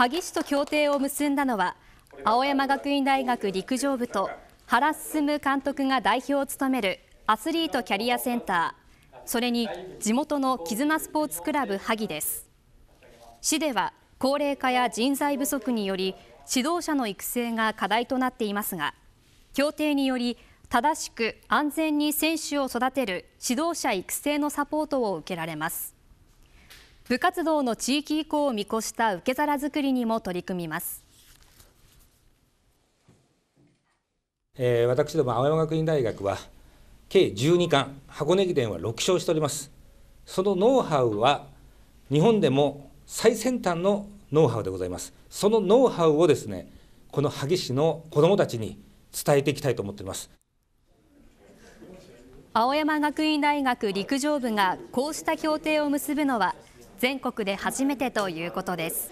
萩市と協定を結んだのは青山学院大学陸上部と原進監督が代表を務めるアスリートキャリアセンターそれに地元の絆スポーツクラブ萩です市では高齢化や人材不足により指導者の育成が課題となっていますが協定により正しく安全に選手を育てる指導者育成のサポートを受けられます部活動の地域移行を見越した受け皿作りにも取り組みます。えー、私ども青山学院大学は計12巻箱根駅伝は6勝しておりますそのノウハウは日本でも最先端のノウハウでございますそのノウハウをですねこの萩市の子どもたちに伝えていきたいと思っています青山学院大学陸上部がこうした協定を結ぶのは全国で初めてということです。